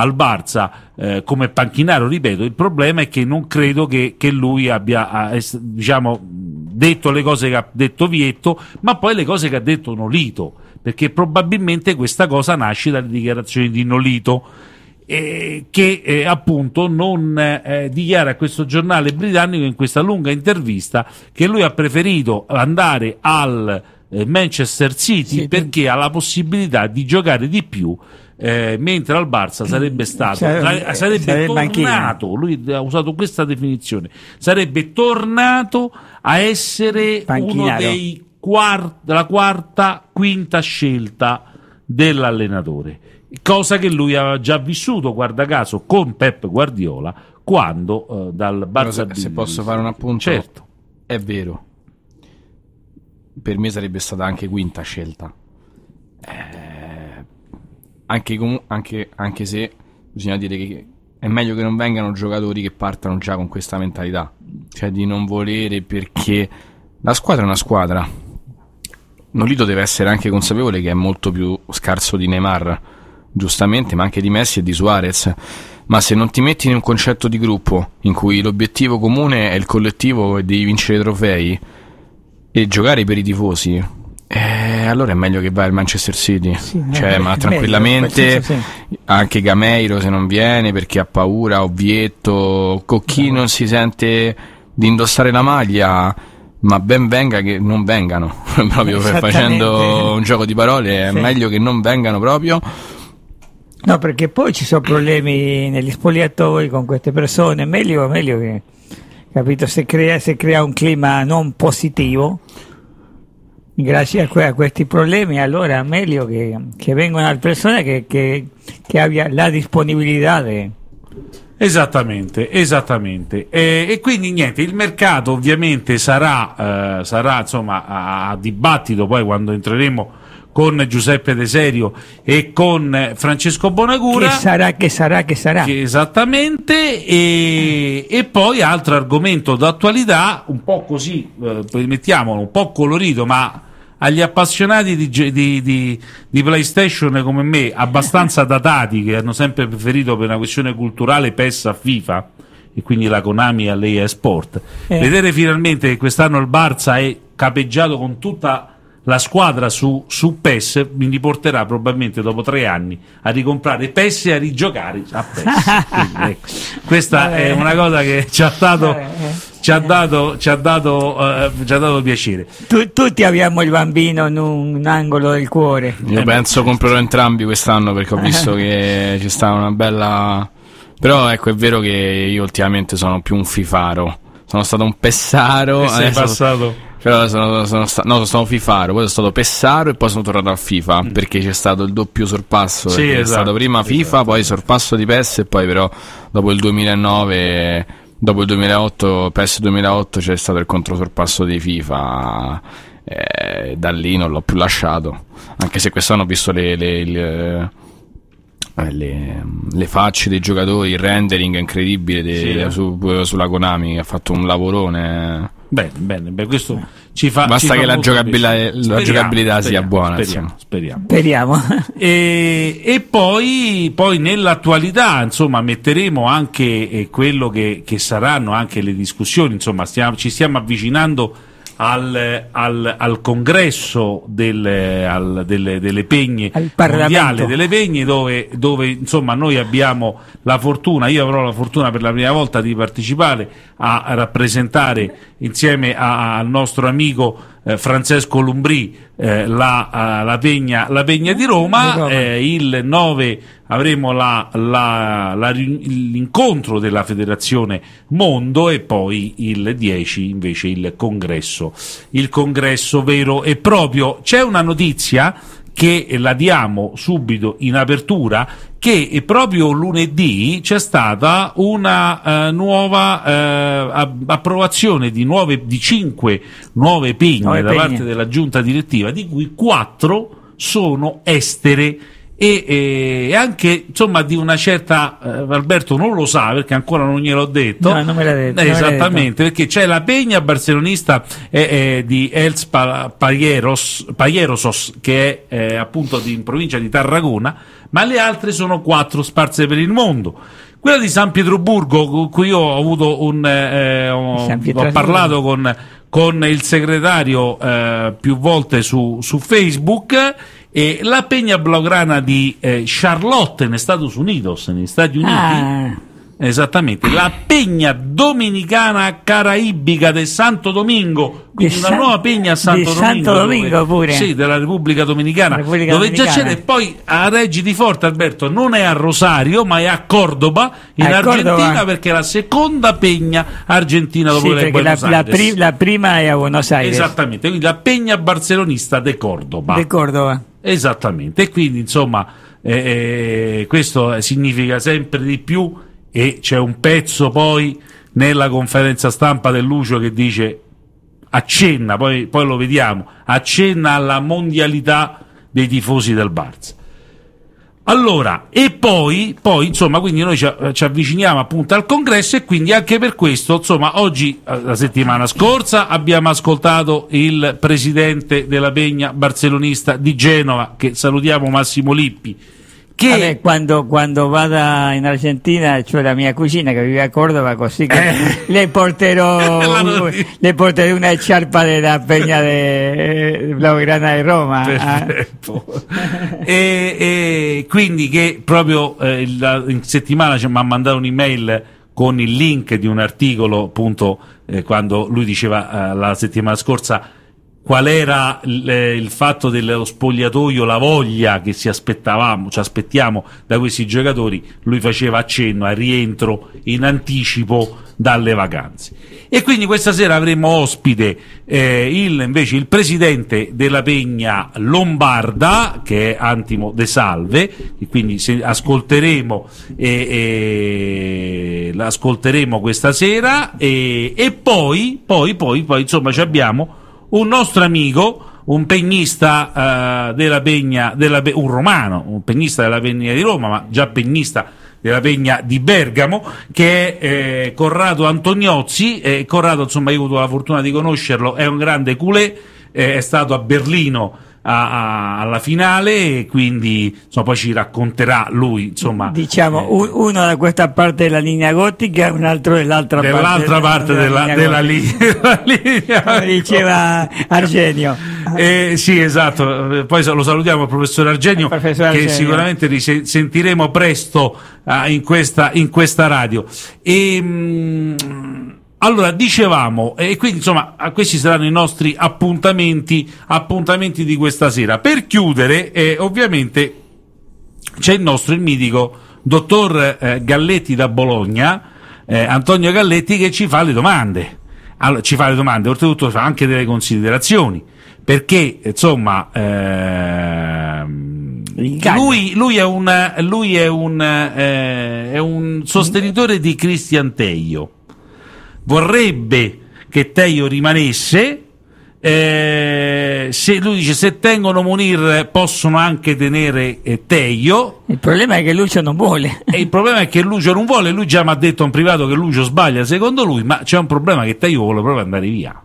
al Barça eh, come panchinaro, ripeto, il problema è che non credo che, che lui abbia ah, diciamo, detto le cose che ha detto Vietto, ma poi le cose che ha detto Nolito, perché probabilmente questa cosa nasce dalle dichiarazioni di Nolito. Eh, che eh, appunto non eh, dichiara a questo giornale britannico in questa lunga intervista che lui ha preferito andare al eh, Manchester City sì, perché ha la possibilità di giocare di più eh, mentre al Barça sarebbe mm, stato cioè, eh, sarebbe, sarebbe, sarebbe tornato lui ha usato questa definizione sarebbe tornato a essere uno dei quart- la quarta quinta scelta dell'allenatore cosa che lui aveva già vissuto guarda caso con Pep Guardiola quando eh, dal Barça se, se posso fare un appunto certo è vero per me sarebbe stata anche quinta scelta. Eh, anche, com- anche, anche, se bisogna dire che è meglio che non vengano giocatori che partano già con questa mentalità, cioè di non volere perché la squadra è una squadra. Nolito deve essere anche consapevole che è molto più scarso di Neymar, giustamente, ma anche di Messi e di Suarez. Ma se non ti metti in un concetto di gruppo in cui l'obiettivo comune è il collettivo e devi vincere i trofei, e giocare per i tifosi eh, allora è meglio che vai al Manchester City, sì, cioè, ma tranquillamente meglio, anche Gameiro se non viene perché ha paura, Ovietto, con non si sente di indossare la maglia, ma ben venga che non vengano, proprio facendo un gioco di parole, è sì. meglio che non vengano proprio. No, perché poi ci sono problemi negli spogliatoi con queste persone, meglio, meglio che capito? Se crea, se crea un clima non positivo, grazie a, a questi problemi, allora è meglio che, che vengano altre persone che, che, che abbia la disponibilità di... Esattamente, esattamente. E, e, quindi niente, il mercato ovviamente sarà, eh, sarà insomma a, a, dibattito poi quando entreremo con Giuseppe Deserio e con Francesco Bonagura. Che sarà, che sarà, che sarà. Che esattamente. E, e, poi altro argomento d'attualità, un po' così, eh, mettiamolo, un po' colorito, ma agli appassionati di, di, di, di, PlayStation come me, abbastanza datati, che hanno sempre preferito per una questione culturale PES a FIFA, e quindi la Konami all'EA Sport, eh. vedere finalmente che quest'anno il Barça è capeggiato con tutta la squadra su, su PES mi riporterà probabilmente dopo tre anni a ricomprare PES e a rigiocare a PES. Quindi, ecco. Questa Vabbè. è una cosa che ci ha dato. Vabbè eh. ci ha dato, ci ha dato, uh, ci ha dato piacere. Tu, tutti abbiamo il bambino in un, un angolo del cuore. Io eh, penso beh. comprerò entrambi quest'anno perché ho visto che ci sta una bella. Però ecco, è vero che io ultimamente sono più un fifaro. Sono stato un pessaro. E sei passato cioè, sono, sono, sta- no, sono stato Fifaro, poi sono stato Pessaro e poi sono tornato a FIFA mm. perché c'è stato il doppio sorpasso. Sì, esatto, È stato prima esatto. FIFA, esatto. poi sorpasso di PES e poi però dopo il 2009, dopo il 2008, PES 2008 c'è stato il controsorpasso di FIFA. Eh, da lì non l'ho più lasciato, anche se quest'anno ho visto le, le, le eh, le, le, facce dei giocatori, il rendering incredibile de, sì, su, sulla Konami, che ha fatto un lavorone. Bene, bene, beh, questo ci fa. Basta ci fa che la, giocabilità, la giocabilità speriamo, sia buona. Speriamo. Speriamo. speriamo. E, e poi, poi, nell'attualità, insomma, metteremo anche eh, quello che, che saranno anche le discussioni. Insomma, stiamo, ci stiamo avvicinando al, al, al congresso del, al, delle, delle, Pegne mondiale delle Pegne dove, dove insomma, noi abbiamo la fortuna, io avrò la fortuna per la prima volta di partecipare a rappresentare insieme a, al nostro amico eh, Francesco Lumbri eh, la, eh, la, Vegna, la, Vegna, di Roma, eh, il 9 avremo l'incontro della Federazione Mondo e poi il 10 invece il congresso, il congresso vero e proprio. C'è una notizia che la diamo subito in apertura che proprio lunedì c'è stata una eh, nuova eh, approvazione di, nuove, di 5 nuove pigne da pegne. parte della giunta direttiva, di cui 4 sono estere e, e anche insomma di una certa eh, Alberto non lo sa perché ancora non gliel'ho detto, no, non me l'ha detto eh, esattamente detto. perché c'è la pegna barcellonista eh, eh di Els pa- Paieros, che è eh, appunto in provincia di Tarragona ma le altre sono quattro sparse per il mondo quella di San Pietroburgo, con cui io ho avuto un, eh, eh ho, ho parlato con, con il segretario eh, più volte su, su Facebook e la pegna Blaugrana di eh, Charlotte, negli Stati negli Stati Uniti. Ah Esattamente, la pegna dominicana caraibica del Santo Domingo, quindi una San... nuova pegna a Santo Domingo, Santo Domingo dove, sì, della Repubblica Dominicana, Repubblica dove giacere poi a Reggi di Forte Alberto non è a Rosario ma è a Cordoba in a Argentina Cordoba. perché è la seconda pegna argentina dopo sì, la, Buenos la, pri la, prima è a Buenos Aires. Esattamente, quindi la pegna barcelonista de Cordoba. De Cordoba. Esattamente, e quindi insomma eh, eh, questo significa sempre di più e c'è un pezzo poi nella conferenza stampa del Lucio che dice accenna, poi, poi lo vediamo, accenna alla mondialità dei tifosi del Barça. Allora, e poi, poi, insomma, quindi noi ci, ci, avviciniamo appunto al congresso e quindi anche per questo, insomma, oggi, eh, la settimana scorsa, abbiamo ascoltato il presidente della Pegna barcellonista di Genova, che salutiamo Massimo Lippi, che... Vabbè, quando, quando, vado in Argentina c'è cioè la mia cugina che vive a Cordova, così che eh. le, porterò, le, porterò, una sciarpa della Peña de Blaugrana eh, di Roma. Eh. e, e, quindi che proprio eh, la, in settimana ci mi ha mandato un'email con il link di un articolo, appunto, eh, quando lui diceva eh, la settimana scorsa qual era il, il, fatto dello spogliatoio, la voglia che ci aspettavamo, ci aspettiamo da questi giocatori, lui faceva accenno al rientro in anticipo dalle vacanze. E quindi questa sera avremo ospite eh, il, invece il presidente della Pegna Lombarda, che è Antimo De Salve, quindi se, ascolteremo, eh, eh, l'ascolteremo questa sera e, e poi, poi, poi, poi, insomma, ci abbiamo un nostro amico un pegnista uh, eh, della Pegna, della, un romano, un pegnista della Pegna di Roma, ma già pegnista della Pegna di Bergamo, che è eh, Corrado Antoniozzi. Eh, Corrado, insomma, io ho avuto la fortuna di conoscerlo, è un grande culé, eh, è stato a Berlino a, a, alla finale e quindi insomma, poi ci racconterà lui insomma diciamo eh, uno da questa parte della linea gotica e un altro dell'altra, dell'altra parte, parte, della, della, della, linea, della linea come diceva Argenio eh, sì esatto eh, poi lo salutiamo il professor Argenio il eh, professor Argenio. che sicuramente risentiremo presto uh, in, questa, in, questa, radio e ehm, mh, allora, dicevamo, e quindi insomma, questi saranno i nostri appuntamenti, appuntamenti di questa sera. Per chiudere, eh, ovviamente, c'è il nostro, il mitico, dottor eh, Galletti da Bologna, eh, Antonio Galletti, che ci fa le domande. Allora, ci fa le domande, oltretutto fa anche delle considerazioni, perché, insomma, ehm, lui, lui, è un, lui è un, eh, è un sostenitore di Cristian Teglio vorrebbe che Teio rimanesse. Eh, se lui dice se tengono Munir possono anche tenere eh, Teio il problema è che Lucio non vuole e il problema è che Lucio non vuole lui già mi ha detto in privato che Lucio sbaglia secondo lui ma c'è un problema che Teio vuole proprio andare via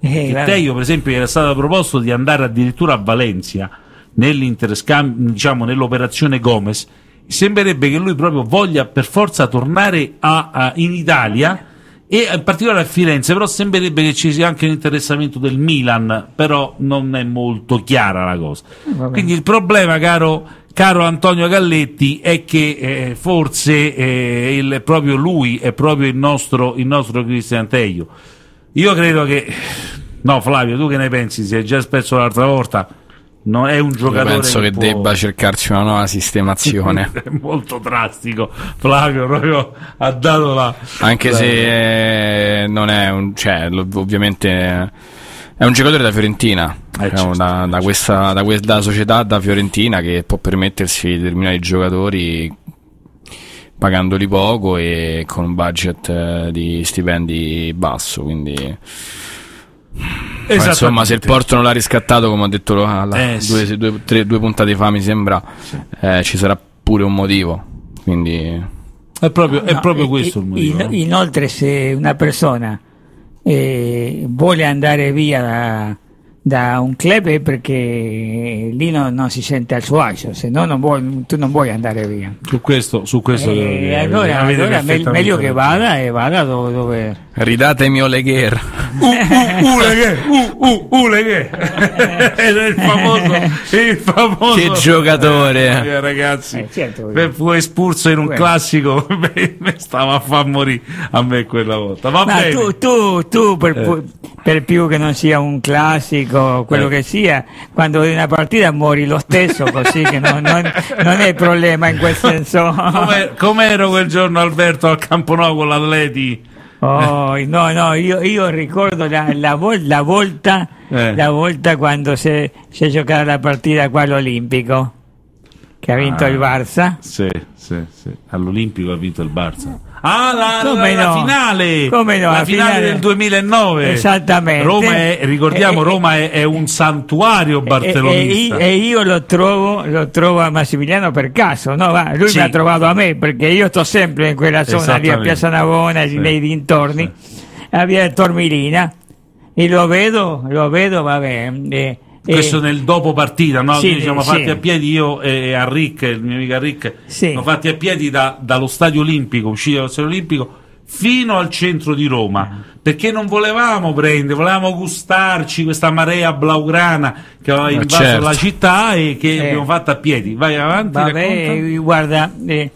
eh, che Teio per esempio era stato proposto di andare addirittura a Valencia diciamo, nell'operazione Gomez sembrerebbe che lui proprio voglia per forza tornare a, a, in Italia e in eh, particolare a Firenze però sembrerebbe che ci sia anche un interessamento del Milan però non è molto chiara la cosa eh, quindi il problema caro, caro, Antonio Galletti è che eh, forse eh, il, proprio lui è proprio il nostro, il nostro Cristian Teglio io credo che no Flavio tu che ne pensi si è già spesso l'altra volta non è un giocatore. Io penso che, che debba cercarci una nuova sistemazione. è molto drastico. Flavio proprio ha dato la. Anche la... se eh, non è un. Cioè, ovviamente. È un giocatore da Fiorentina, eh, cioè, da, certo, da, questa, certo. da questa società da Fiorentina che può permettersi di i giocatori pagandoli poco e con un budget eh, di stipendi basso. Quindi Esatto. Insomma, se il Porto non l'ha riscattato, come ha detto Lohala, eh, due, due, tre, due, puntate fa mi sembra, eh, ci sarà pure un motivo. Quindi... È proprio, è no, proprio e, eh, questo il eh, motivo. In, inoltre, se una persona eh, vuole andare via da, da, un club è perché eh, lì non, non, si sente al suo agio, se no non vuoi, tu non vuoi andare via. Su questo, su questo eh, devo dire. Allora, allora meglio che vada e vada dove, dove Ridatemi Oleguer. Uh, uh, uh, uh, Oleguer. Ed è il famoso, il famoso. Che giocatore. Eh, eh ragazzi, eh, certo, fu espulso in un quello. classico, stava a far morire a me quella volta. Va Ma bene. tu, tu, tu per, eh. per, più che non sia un classico, quello eh. che sia, quando è una partita muori lo stesso, così che non, non, non è problema in quel senso. Come, ero quel giorno Alberto al Camponovo con l'Atleti? Oh, no, no, io, io ricordo la, la, vol- la volta, eh. la volta quando si, si è giocata la partita qua all'Olimpico, che ha vinto ah, il Barça. Sì, sì, sì. All'Olimpico ha vinto il Barça. Ah, la, la, la no? finale! No? La finale, finale, del 2009. Esattamente. Roma è, ricordiamo, eh, eh, Roma è, è, un santuario eh, barcellonista. E, eh, eh, io lo trovo, lo trovo, a Massimiliano per caso, no? Va, lui sì. mi ha trovato a me perché io sto sempre in quella zona lì a Piazza Navona, sì. nei dintorni, sì. a via Tormilina, e lo vedo, lo vedo, va vabbè questo nel dopo partita, no? sì, Noi siamo sì. fatti a piedi io e a Rick, il mio amico Rick, sì. siamo fatti a piedi da, dallo stadio olimpico, usciti dallo stadio olimpico fino al centro di Roma mm. perché non volevamo prendere, volevamo gustarci questa marea blaugrana che aveva invaso certo. la città e che eh. abbiamo fatto a piedi. Vai avanti. Vabbè, guarda, eh,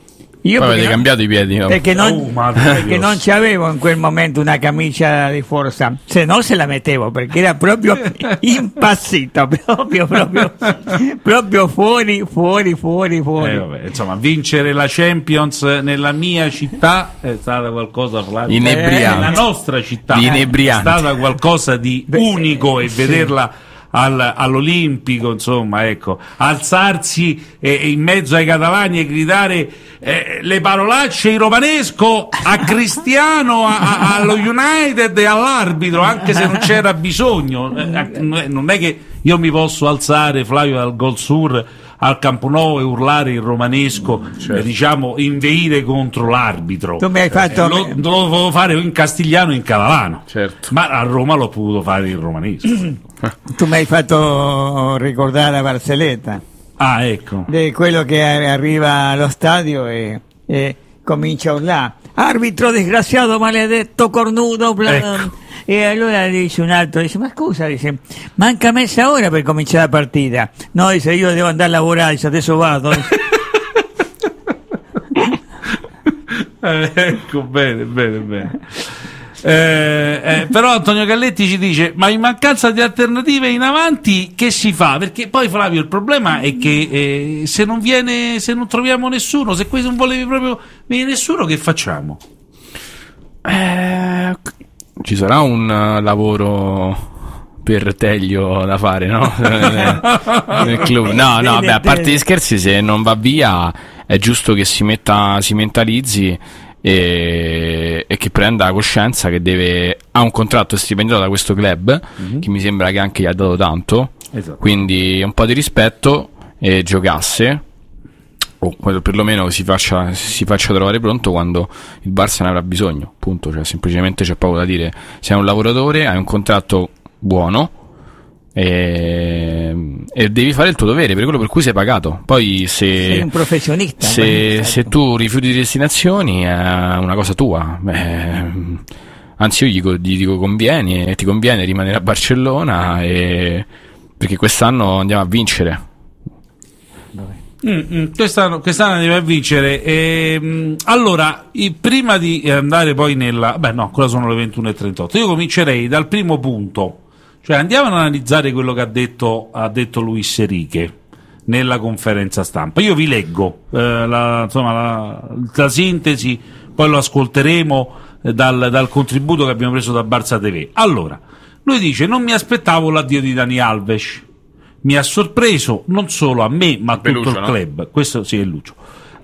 io Poi avete cambiato i piedi no? perché, non, oh, perché non ci avevo in quel momento una camicia di forza, se no se la mettevo perché era proprio impazzito, proprio, proprio, proprio fuori, fuori, fuori, fuori. Eh, vabbè, insomma, vincere la Champions nella mia città è stata qualcosa di inebriante. Eh, nella nostra città di è stata qualcosa di unico e sì. vederla al, all'Olimpico, insomma, ecco, alzarsi eh, in mezzo ai catalani e gridare eh, le parolacce in romanesco a Cristiano, a, a, allo United e all'arbitro, anche se non c'era bisogno. Eh, eh non è che io mi posso alzare, Flavio, dal Gol Sur al Camponò e urlare in romanesco certo. e eh, diciamo inveire contro l'arbitro. Tu mi hai fatto... Eh, lo, lo dovevo fare in castigliano e in catalano, certo. ma a Roma l'ho potuto fare in romanesco. tu mi hai fatto ricordare a Barcelletta. Ah, ecco. Di quello che arriva allo stadio e, e comincia a urlare. Arbitro disgraziato, maledetto, cornudo, bla... Ecco. E allora dice un altro, dice, ma scusa, dice, manca mezza ora per cominciare la partita. No, dice, io devo andare a lavorare, dice, adesso vado. eh, ecco, bene, bene, bene. Eh, eh, però Antonio Galletti ci dice: Ma in mancanza di alternative in avanti, che si fa? Perché poi, Flavio, il problema è che eh, se non viene, se non troviamo nessuno, se qui non volevi proprio venire nessuno, che facciamo? Eh, ci sarà un eh, lavoro per Teglio da fare, no? Eh, nel club. No, no, beh, a parte gli scherzi, se non va via è giusto che si metta, si mentalizzi e, e che prenda coscienza che deve, ha un contratto stipendiato da questo club, mm-hmm. che mi sembra che anche gli ha dato tanto, esatto. quindi un po' di rispetto e giocasse o perlomeno si faccia, si faccia, trovare pronto quando il Barça ne avrà bisogno, punto, cioè, semplicemente c'è poco da dire, sei un lavoratore, hai un contratto buono e, ehm, e, devi fare il tuo dovere per quello per cui sei pagato. Poi se, sei un professionista, se, certo. se tu rifiuti le destinazioni è una cosa tua. Beh, anzi, io gli, gli dico convieni e ti conviene rimanere a Barcellona e, perché quest'anno andiamo a vincere Mm, mm, quest'anno, quest'anno deve vincere. E, ehm, allora, prima di andare poi nella... Beh no, quella sono le 21.38. Io comincerei dal primo punto. Cioè andiamo ad analizzare quello che ha detto, ha detto Luis Enrique nella conferenza stampa. Io vi leggo eh, la, insomma, la, la, sintesi, poi lo ascolteremo eh, dal, dal, contributo che abbiamo preso da Barza TV. Allora, lui dice non mi aspettavo l'addio di Dani Alves mi ha sorpreso non solo a me, ma a Belluccio, tutto il club. No? Questo sì è Lucio.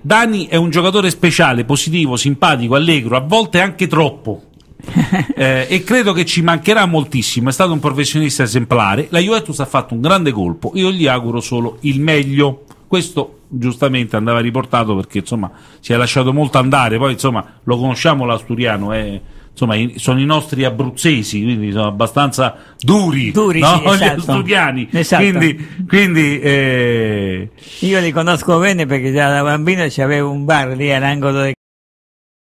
Dani è un giocatore speciale, positivo, simpatico, allegro, a volte anche troppo. eh, e credo che ci mancherà moltissimo. È stato un professionista esemplare. La Juventus ha fatto un grande colpo. Io gli auguro solo il meglio. Questo giustamente andava riportato perché insomma si è lasciato molto andare. Poi insomma lo conosciamo l'Asturiano. Eh insomma, i, sono i nostri abruzzesi, quindi sono abbastanza duri, duri no? sì, esatto. gli asturiani. Esatto. Quindi, quindi eh... io li conosco bene perché già da bambino c'avevo un bar lì all'angolo del